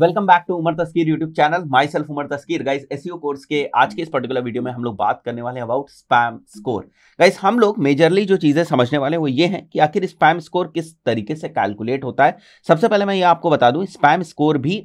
Welcome back to Umar Taskeer YouTube channel myself Umar Taskeer guys SEO course के आज के इस पर्टिकुलर वीडियो में हम लोग बात करने वाले हैं अबाउट स्पैम स्कोर गाइस हम लोग मेजरली जो चीज़ें समझने वाले हैं वो ये हैं कि आखिर स्पैम स्कोर किस तरीके से कैलकुलेट होता है सबसे पहले मैं ये आपको बता दूँ स्पैम स्कोर भी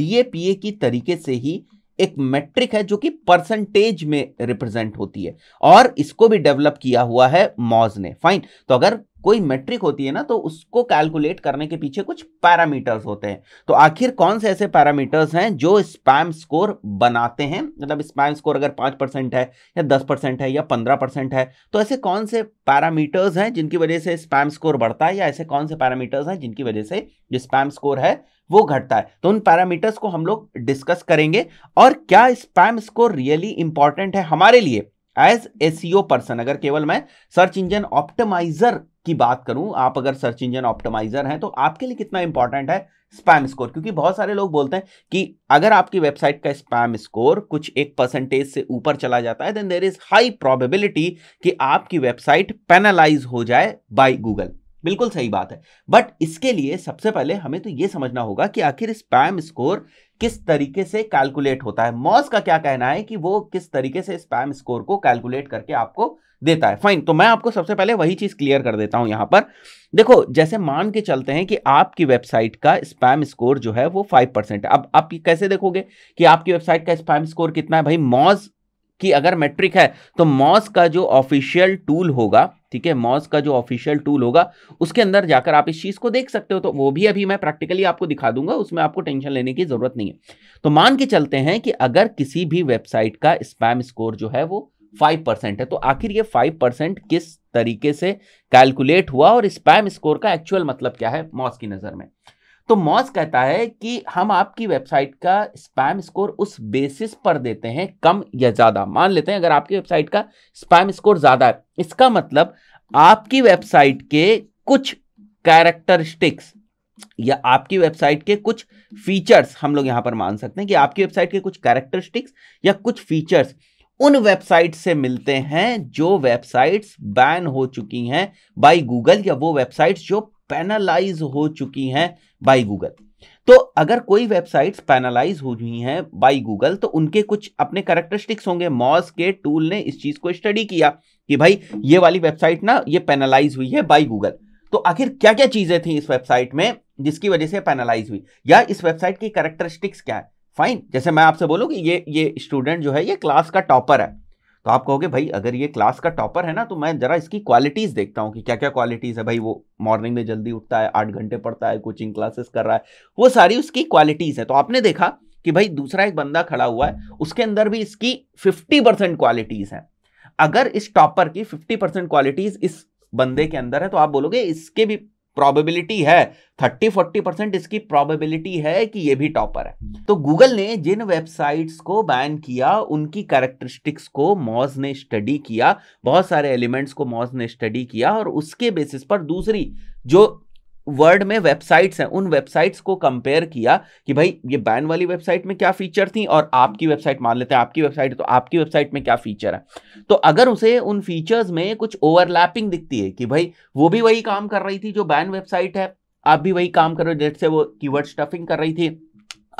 डी की तरीके से ही एक मेट्रिक है जो कि परसेंटेज में रिप्रेजेंट होती है और इसको भी डेवलप किया हुआ है मॉज ने फाइन तो अगर कोई मेट्रिक होती है ना तो उसको कैलकुलेट करने के पीछे कुछ पैरामीटर्स होते हैं तो आखिर कौन से ऐसे पैरामीटर्स हैं जो स्पैम स्कोर बनाते हैं मतलब स्पैम स्कोर अगर पाँच परसेंट है या दस परसेंट है या पंद्रह परसेंट है तो ऐसे कौन से पैरामीटर्स हैं जिनकी वजह से स्पैम स्कोर बढ़ता है या ऐसे कौन से पैरामीटर्स हैं जिनकी वजह से जो स्पैम स्कोर है वो घटता है तो उन पैरामीटर्स को हम लोग डिस्कस करेंगे और क्या स्पैम स्कोर रियली इंपॉर्टेंट है हमारे लिए एज ए पर्सन अगर केवल मैं सर्च इंजन ऑप्टिमाइजर की बात करूं आप अगर सर्च इंजन ऑप्टिमाइजर हैं तो आपके लिए कितना इंपॉर्टेंट है स्पैम स्कोर क्योंकि बहुत सारे लोग बोलते हैं कि अगर आपकी वेबसाइट का स्पैम स्कोर कुछ एक परसेंटेज से ऊपर चला जाता है then there is high probability कि आपकी वेबसाइट पेनालाइज हो जाए बाई गूगल बिल्कुल सही बात है बट इसके लिए सबसे पहले हमें तो यह समझना होगा कि आखिर स्पैम स्कोर किस तरीके से कैलकुलेट होता है मॉस का क्या कहना है कि वो किस तरीके से स्पैम स्कोर को कैलकुलेट करके आपको देता है फाइन तो मैं आपको सबसे पहले वही चीज़ क्लियर कर देता हूं यहां पर देखो जैसे मान के चलते हैं कि आपकी वेबसाइट का स्पैम स्कोर जो है वो फाइव परसेंट अब आप कैसे देखोगे कि आपकी वेबसाइट का स्पैम स्कोर कितना है भाई मॉज की अगर मेट्रिक है तो मॉज का जो ऑफिशियल टूल होगा ठीक है मॉज का जो ऑफिशियल टूल होगा उसके अंदर जाकर आप इस चीज़ को देख सकते हो तो वो भी अभी मैं प्रैक्टिकली आपको दिखा दूंगा उसमें आपको टेंशन लेने की ज़रूरत नहीं है तो मान के चलते हैं कि अगर किसी भी वेबसाइट का स्पैम स्कोर जो है वो फाइव परसेंट है तो आखिर ये फाइव परसेंट किस तरीके से कैलकुलेट हुआ और स्पैम स्कोर का एक्चुअल मतलब क्या है मॉस की नज़र में तो मॉस कहता है कि हम आपकी वेबसाइट का स्पैम स्कोर उस बेसिस पर देते हैं कम या ज़्यादा मान लेते हैं अगर आपकी वेबसाइट का स्पैम स्कोर ज़्यादा है इसका मतलब आपकी वेबसाइट के कुछ कैरेक्टरिस्टिक्स या आपकी वेबसाइट के कुछ फीचर्स हम लोग यहाँ पर मान सकते हैं कि आपकी वेबसाइट के कुछ कैरेक्टरिस्टिक्स या कुछ फीचर्स उन वेबसाइट से मिलते हैं जो वेबसाइट्स बैन हो चुकी हैं बाय गूगल या वो वेबसाइट्स जो पेनालाइज हो चुकी हैं बाय गूगल तो अगर कोई वेबसाइट्स पेनालाइज हो हुई हैं बाय गूगल तो उनके कुछ अपने करेक्टरिस्टिक्स होंगे मॉस के टूल ने इस चीज को स्टडी किया कि भाई ये वाली वेबसाइट ना ये पेनालाइज हुई है बाई गूगल तो आखिर क्या क्या चीजें थी इस वेबसाइट में जिसकी वजह से पेनालाइज हुई या इस वेबसाइट की करेक्टरिस्टिक्स क्या है फाइन जैसे मैं आपसे बोलूँ कि ये ये स्टूडेंट जो है ये क्लास का टॉपर है तो आप कहोगे भाई अगर ये क्लास का टॉपर है ना तो मैं ज़रा इसकी क्वालिटीज़ देखता हूँ कि क्या क्या क्वालिटीज़ है भाई वो मॉर्निंग में जल्दी उठता है आठ घंटे पढ़ता है कोचिंग क्लासेस कर रहा है वो सारी उसकी क्वालिटीज़ है तो आपने देखा कि भाई दूसरा एक बंदा खड़ा हुआ है उसके अंदर भी इसकी फिफ्टी परसेंट क्वालिटीज़ है अगर इस टॉपर की फिफ्टी परसेंट क्वालिटीज़ इस बंदे के अंदर है तो आप बोलोगे इसके भी प्रोबेबिलिटी है 30-40 परसेंट इसकी प्रोबेबिलिटी है कि ये भी टॉपर है हम्म। तो गूगल ने जिन वेबसाइट्स को बैन किया उनकी कैरेक्टरिस्टिक्स को मॉज ने स्टडी किया बहुत सारे एलिमेंट्स को मॉज ने स्टडी किया और उसके बेसिस पर दूसरी जो वर्ड में वेबसाइट्स हैं उन वेबसाइट्स को कंपेयर किया कि भाई ये बैन वाली वेबसाइट में क्या फीचर थी और आपकी वेबसाइट मान लेते हैं आपकी वेबसाइट है तो आपकी वेबसाइट में क्या फीचर है तो अगर उसे उन फीचर्स में कुछ ओवरलैपिंग दिखती है कि भाई वो भी वही काम कर रही थी जो बैन वेबसाइट है आप भी वही काम कर रहे हो जैसे वो की स्टफिंग कर रही थी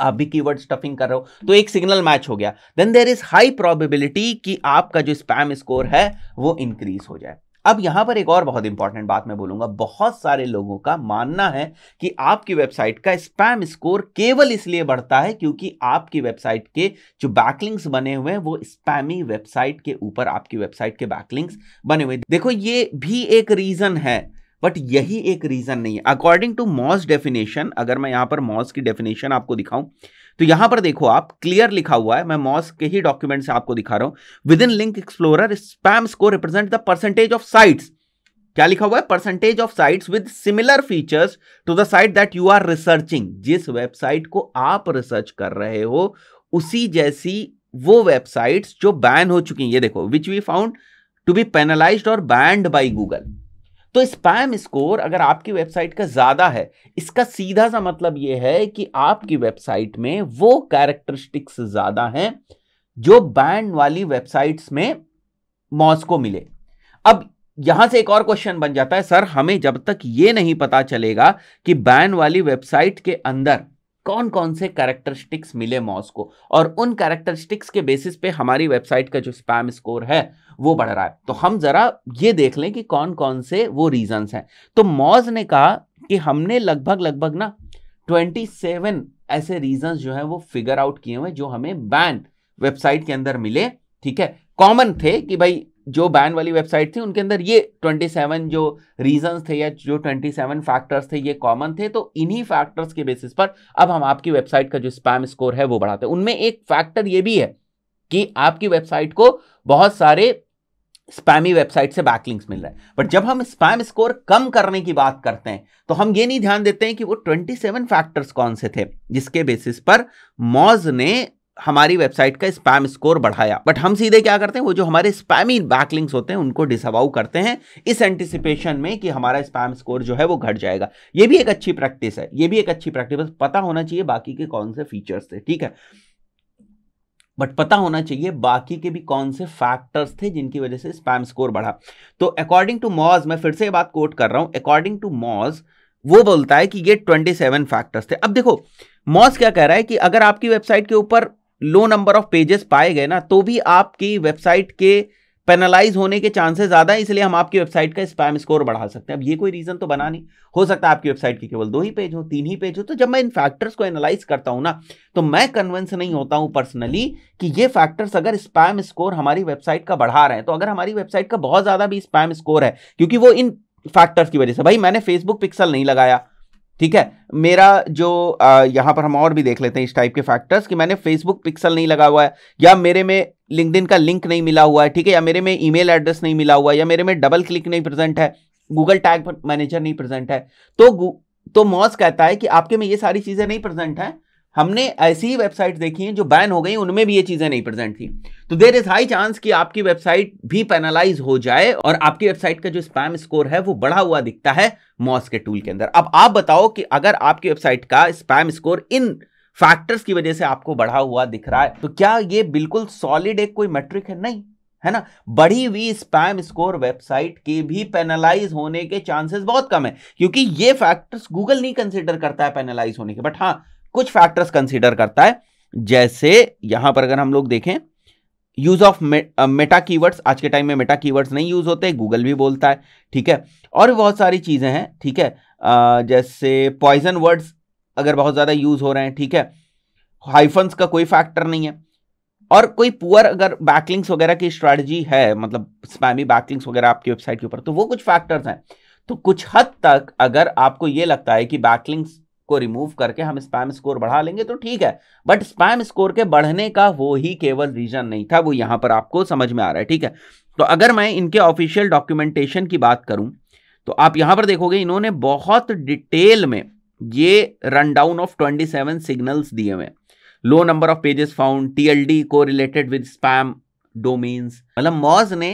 आप भी की स्टफिंग कर रहे हो तो एक सिग्नल मैच हो गया then there is high probability कि आपका जो स्पैम स्कोर है वो इंक्रीज हो जाए अब यहां पर एक और बहुत इंपॉर्टेंट बात मैं बोलूंगा बहुत सारे लोगों का मानना है कि आपकी वेबसाइट का स्पैम स्कोर केवल इसलिए बढ़ता है क्योंकि आपकी वेबसाइट के जो बैकलिंग्स बने हुए हैं वो स्पैमी वेबसाइट के ऊपर आपकी वेबसाइट के बैकलिंग्स बने हुए देखो ये भी एक रीजन है बट यही एक रीजन नहीं है अकॉर्डिंग टू मॉस डेफिनेशन अगर मैं यहां पर मॉस की डेफिनेशन आपको दिखाऊं तो यहां पर देखो आप क्लियर लिखा हुआ है मैं मॉस के ही डॉक्यूमेंट से आपको दिखा रहा हूं within link explorer spams को represent the percentage of sites क्या लिखा हुआ है percentage of sites with similar features to the site that you are researching जिस वेबसाइट को आप रिसर्च कर रहे हो उसी जैसी वो वेबसाइट्स जो बैन हो चुकी हैं ये देखो which we found to be penalised और बैंड बाय गूगल तो स्पैम स्कोर अगर आपकी वेबसाइट का ज़्यादा है इसका सीधा सा मतलब यह है कि आपकी वेबसाइट में वो कैरेक्टरिस्टिक्स ज़्यादा हैं जो बैंड वाली वेबसाइट्स में मॉस को मिले अब यहां से एक और क्वेश्चन बन जाता है सर हमें जब तक ये नहीं पता चलेगा कि बैन वाली वेबसाइट के अंदर कौन कौन से कैरेक्टरिस्टिक्स मिले मॉस को और उन कैरेक्टरिस्टिक्स के बेसिस पे हमारी वेबसाइट का जो स्पैम स्कोर है वो बढ़ रहा है तो हम ज़रा ये देख लें कि कौन कौन से वो रीजंस हैं तो मॉज ने कहा कि हमने लगभग लगभग ना 27 ऐसे रीजंस जो हैं वो फिगर आउट किए हुए जो हमें बैन वेबसाइट के अंदर मिले ठीक है कॉमन थे कि भाई जो बैन वाली वेबसाइट थी उनके अंदर ये 27 जो रीजंस थे या जो 27 फैक्टर्स थे ये कॉमन थे तो इन्हीं फैक्टर्स के बेसिस पर अब हम आपकी वेबसाइट का जो स्पैम स्कोर है वो बढ़ाते हैं उनमें एक फैक्टर ये भी है कि आपकी वेबसाइट को बहुत सारे स्पैमी वेबसाइट से बैकलिंग्स मिल रहा है बट जब हम स्पैम स्कोर कम करने की बात करते हैं तो हम ये नहीं ध्यान देते हैं कि वो 27 फैक्टर्स कौन से थे जिसके बेसिस पर मॉज ने हमारी वेबसाइट का स्पैम स्कोर बढ़ाया बट हम सीधे क्या करते हैं वो जो हमारे स्पैमी बैकलिंग्स होते हैं उनको डिसअबाउ करते हैं इस एंटिसिपेशन में कि हमारा स्पैम स्कोर जो है वो घट जाएगा ये भी एक अच्छी प्रैक्टिस है ये भी एक अच्छी प्रैक्टिस बस पता होना चाहिए बाकी के कौन से फीचर्स थे ठीक है बट पता होना चाहिए बाकी के भी कौन से फैक्टर्स थे जिनकी वजह से स्पैम स्कोर बढ़ा तो अकॉर्डिंग टू मॉज मैं फिर से ये बात कोट कर रहा हूँ अकॉर्डिंग टू मॉज वो बोलता है कि ये 27 फैक्टर्स थे अब देखो मॉस क्या कह रहा है कि अगर आपकी वेबसाइट के ऊपर लो नंबर ऑफ पेजेस पाए गए ना तो भी आपकी वेबसाइट के पेनलाइज होने के चांसेस ज़्यादा है इसलिए हम आपकी वेबसाइट का स्पैम स्कोर बढ़ा सकते हैं अब ये कोई रीज़न तो बना नहीं हो सकता है आपकी वेबसाइट के केवल दो ही पेज हो तीन ही पेज हो तो जब मैं इन फैक्टर्स को एनालाइज करता हूं ना तो मैं कन्विंस नहीं होता हूं पर्सनली कि ये फैक्टर्स अगर स्पैम स्कोर हमारी वेबसाइट का बढ़ा रहे हैं तो अगर हमारी वेबसाइट का बहुत ज़्यादा भी स्पैम स्कोर है क्योंकि वो इन फैक्टर्स की वजह से भाई मैंने फेसबुक पिक्सल नहीं लगाया ठीक है मेरा जो यहाँ पर हम और भी देख लेते हैं इस टाइप के फैक्टर्स कि मैंने फेसबुक पिक्सल नहीं लगा हुआ है या मेरे में लिंकडिन का लिंक नहीं मिला हुआ है ठीक है या मेरे में ईमेल एड्रेस नहीं मिला हुआ है या मेरे में डबल क्लिक नहीं प्रेजेंट है गूगल टैग मैनेजर नहीं प्रेजेंट है तो तो मॉस कहता है कि आपके में ये सारी चीज़ें नहीं प्रेजेंट हैं हमने ऐसी ही वेबसाइट देखी हैं जो बैन हो गई उनमें भी ये चीज़ें नहीं प्रेजेंट थी तो देर इज हाई चांस कि आपकी वेबसाइट भी पेनालाइज हो जाए और आपकी वेबसाइट का जो स्पैम स्कोर है वो बढ़ा हुआ दिखता है मॉस के टूल के अंदर अब आप बताओ कि अगर आपकी वेबसाइट का स्पैम स्कोर इन फैक्टर्स की वजह से आपको बढ़ा हुआ दिख रहा है तो क्या ये बिल्कुल सॉलिड एक कोई मेट्रिक है नहीं है ना बढ़ी हुई स्पैम स्कोर वेबसाइट के भी पेनालाइज होने के चांसेस बहुत कम है क्योंकि ये फैक्टर्स गूगल नहीं कंसिडर करता है पेनालाइज होने के बट हाँ कुछ फैक्टर्स कंसिडर करता है जैसे यहां पर अगर हम लोग देखें यूज ऑफ मेटा कीवर्ड्स आज के टाइम में मेटा कीवर्ड्स नहीं यूज होते गूगल भी बोलता है ठीक है और भी बहुत सारी चीज़ें हैं ठीक है आ, uh, जैसे पॉइजन वर्ड्स अगर बहुत ज़्यादा यूज हो रहे हैं ठीक है हाइफंस का कोई फैक्टर नहीं है और कोई पुअर अगर बैकलिंग्स वगैरह की स्ट्रेटजी है मतलब स्पैमी बैकलिंग्स वगैरह आपकी वेबसाइट के ऊपर तो वो कुछ फैक्टर्स हैं तो कुछ हद तक अगर आपको ये लगता है कि बैकलिंग्स को रिमूव करके हम स्पैम स्कोर बढ़ा लेंगे तो ठीक है बट स्पैम स्कोर के बढ़ने का वो ही केवल रीजन नहीं था वो यहां पर आपको समझ में आ रहा है ठीक है तो अगर मैं इनके ऑफिशियल डॉक्यूमेंटेशन की बात करूं तो आप यहां पर देखोगे इन्होंने बहुत डिटेल में ये run down of twenty seven signals दिए हुए low number of pages found T L D को रिलेटेड विद स्पैम डोमेन्स मतलब मॉज ने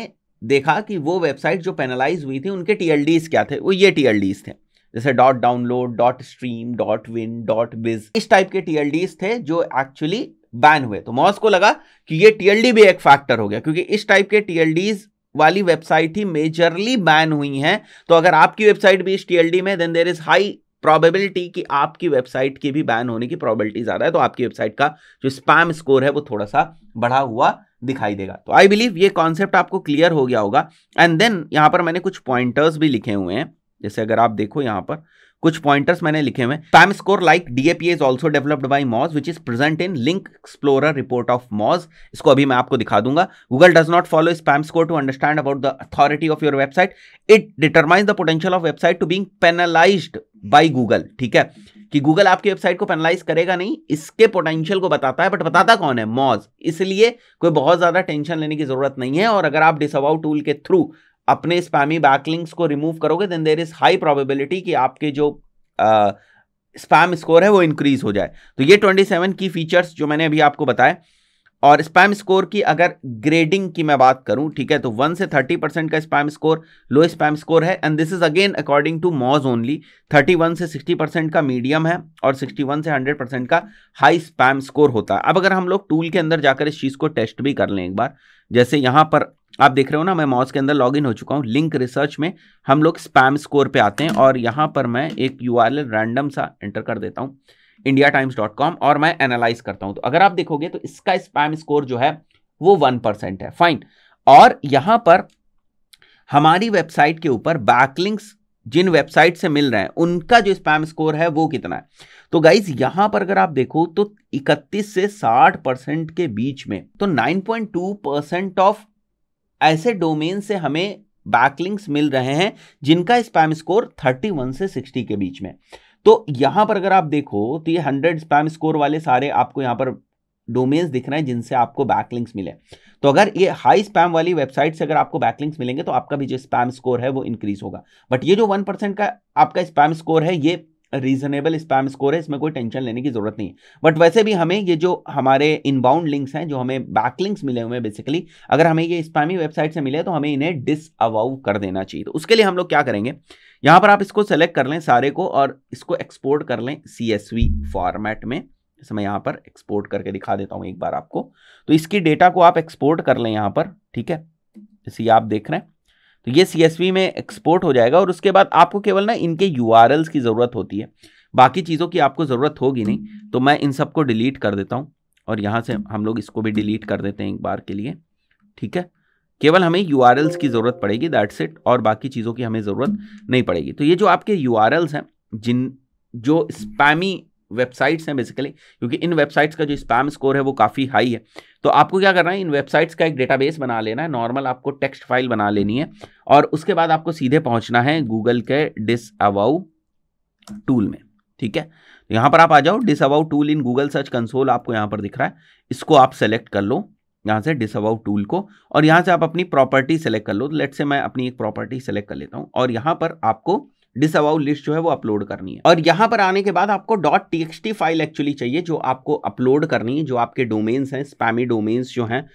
देखा कि वो वेबसाइट जो पेनालाइज हुई थी उनके टीएलडीज क्या थे वो ये टीएलडीज थे जैसे dot download dot stream dot win dot biz इस टाइप के टी थे जो एक्चुअली बैन हुए तो मॉस को लगा कि ये टीएलडी भी एक फैक्टर हो गया क्योंकि इस टाइप के टीएलडीज वाली वेबसाइट ही मेजरली बैन हुई हैं तो अगर आपकी वेबसाइट भी इस टीएलडी में then there is high probability कि आपकी वेबसाइट की भी बैन होने की प्रॉबिलिटी ज़्यादा है तो आपकी वेबसाइट का जो स्पैम स्कोर है वो थोड़ा सा बढ़ा हुआ दिखाई देगा तो आई बिलीव ये कॉन्सेप्ट आपको क्लियर हो गया होगा एंड देन यहाँ पर मैंने कुछ पॉइंटर्स भी लिखे हुए हैं जैसे अगर आप देखो यहाँ पर कुछ पॉइंटर्स मैंने लिखे हुए time score like DAP is also developed by Moz which is present in link explorer report of Moz इसको अभी मैं आपको दिखा दूंगा Google does not follow spam score to understand about the authority of your website it determine the potential of website to being penalise by Google ठीक है कि Google आपकी वेबसाइट को पेनालाइज करेगा नहीं इसके पोटेंशियल को बताता है बट बताता कौन है मॉज इसलिए कोई बहुत ज़्यादा टेंशन लेने की ज़रूरत नहीं है और अगर आप डिसअबाउ टूल के थ्रू अपने स्पैमी बैकलिंक्स को रिमूव करोगे then there is high probability कि आपके जो स्पैम स्कोर है वो इंक्रीज हो जाए तो ये 27 की फीचर्स जो मैंने अभी आपको बताया और स्पैम स्कोर की अगर ग्रेडिंग की मैं बात करूं ठीक है तो वन से थर्टी परसेंट का spam score low spam score है and this is again according to Moz only thirty one से सिक्सटी परसेंट का मीडियम है और सिक्सटी वन से हंड्रेड परसेंट का हाई स्पैम स्कोर होता है अब अगर हम लोग टूल के अंदर जाकर इस चीज़ को टेस्ट भी कर लें एक बार जैसे यहाँ पर आप देख रहे हो ना मैं मॉज के अंदर लॉग हो चुका हूँ लिंक रिसर्च में हम लोग स्पैम स्कोर पर आते हैं और यहाँ पर मैं एक यू रैंडम सा एंटर कर देता हूँ इंडिया टाइम्स डॉट कॉम और मैं एनालाइज करता हूं तो अगर आप देखोगे तो इसका स्पैम स्कोर जो है वो वन परसेंट है फाइन और यहां पर हमारी वेबसाइट के ऊपर बैकलिंक्स जिन वेबसाइट से मिल रहे हैं उनका जो स्पैम स्कोर है वो कितना है तो गाइज यहां पर अगर आप देखो तो 31 से 60 परसेंट के बीच में तो 9.2 परसेंट ऑफ ऐसे डोमेन से हमें बैकलिंक्स मिल रहे हैं जिनका स्पैम स्कोर 31 से 60 के बीच में तो यहां पर अगर आप देखो तो ये हंड्रेड स्पैम स्कोर वाले सारे आपको यहां पर डोमेन्स दिख रहे हैं जिनसे आपको बैकलिंक्स मिले तो अगर ये हाई स्पैम वाली वेबसाइट से अगर आपको बैकलिंक्स मिलेंगे तो आपका भी जो स्पैम स्कोर है वो इंक्रीज होगा बट ये जो वन परसेंट का आपका स्पैम स्कोर है ये रीजनेबल स्पैम स्कोर है इसमें कोई टेंशन लेने की ज़रूरत नहीं है बट वैसे भी हमें ये जो हमारे इनबाउंड लिंक्स हैं जो हमें बैकलिंक्स मिले हुए हैं बेसिकली अगर हमें ये स्पैमी वेबसाइट से मिले तो हमें इन्हें डिस कर देना चाहिए तो उसके लिए हम लोग क्या करेंगे यहाँ पर आप इसको सेलेक्ट कर लें सारे को और इसको एक्सपोर्ट कर लें सी फॉर्मेट में जैसे मैं यहाँ पर एक्सपोर्ट करके दिखा देता हूँ एक बार आपको तो इसकी डेटा को आप एक्सपोर्ट कर लें यहाँ पर ठीक है जैसे आप देख रहे हैं तो ये सी में एक्सपोर्ट हो जाएगा और उसके बाद आपको केवल ना इनके यू की ज़रूरत होती है बाकी चीज़ों की आपको ज़रूरत होगी नहीं तो मैं इन सबको डिलीट कर देता हूँ और यहाँ से हम लोग इसको भी डिलीट कर देते हैं एक बार के लिए ठीक है केवल हमें यू की ज़रूरत पड़ेगी दैट्स इट और बाकी चीज़ों की हमें ज़रूरत नहीं पड़ेगी तो ये जो आपके यू हैं जिन जो स्पैमी वेबसाइट्स हैं बेसिकली क्योंकि इन वेबसाइट्स का जो स्पैम स्कोर है वो काफ़ी हाई है तो आपको क्या करना है इन वेबसाइट्स का एक डेटाबेस बना लेना है नॉर्मल आपको टेक्स्ट फाइल बना लेनी है और उसके बाद आपको सीधे पहुंचना है गूगल के डिस अवाउ टूल में ठीक है तो यहाँ पर आप आ जाओ disavow tool in Google search console आपको यहाँ पर दिख रहा है इसको आप सेलेक्ट कर लो यहाँ से डिसअबाउ टूल को और यहाँ से आप अपनी प्रॉपर्टी सेलेक्ट कर लो लेट तो से मैं अपनी एक प्रॉपर्टी सेलेक्ट कर लेता हूँ और यहाँ पर आपको डिसअबाउ लिस्ट जो है वो अपलोड करनी है और यहाँ पर आने के बाद आपको डॉट टी फाइल एक्चुअली चाहिए जो आपको अपलोड करनी है जो आपके डोमेन्स हैं स्पैमी डोमेन्स जो हैं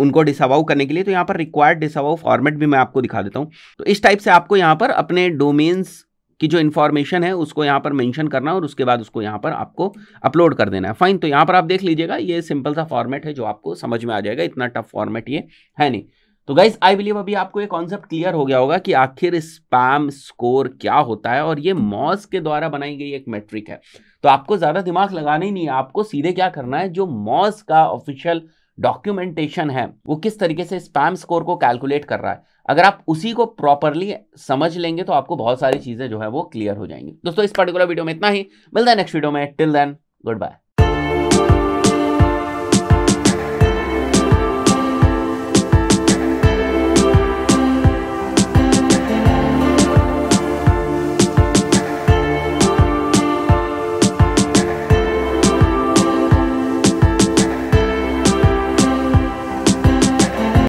उनको डिसअबाउ करने के लिए तो यहाँ पर रिक्वायर्ड डिसअबाउ फॉर्मेट भी मैं आपको दिखा देता हूँ तो इस टाइप से आपको यहाँ पर अपने डोमेन्स की जो इन्फॉर्मेशन है उसको यहाँ पर मेंशन करना और उसके बाद उसको यहाँ पर आपको अपलोड कर देना है फाइन तो यहाँ पर आप देख लीजिएगा ये सिंपल सा फॉर्मेट है जो आपको समझ में आ जाएगा इतना टफ फॉर्मेट ये है नहीं तो गाइज आई बिलीव अभी आपको ये कॉन्सेप्ट क्लियर हो गया होगा कि आखिर स्पैम स्कोर क्या होता है और ये मॉस के द्वारा बनाई गई एक मेट्रिक है तो आपको ज़्यादा दिमाग लगाना ही नहीं है आपको सीधे क्या करना है जो मॉस का ऑफिशियल डॉक्यूमेंटेशन है वो किस तरीके से स्पैम स्कोर को कैलकुलेट कर रहा है अगर आप उसी को प्रॉपरली समझ लेंगे तो आपको बहुत सारी चीज़ें जो है वो क्लियर हो जाएंगी दोस्तों इस पर्टिकुलर वीडियो में इतना ही मिलता है नेक्स्ट वीडियो में टिल देन गुड बाय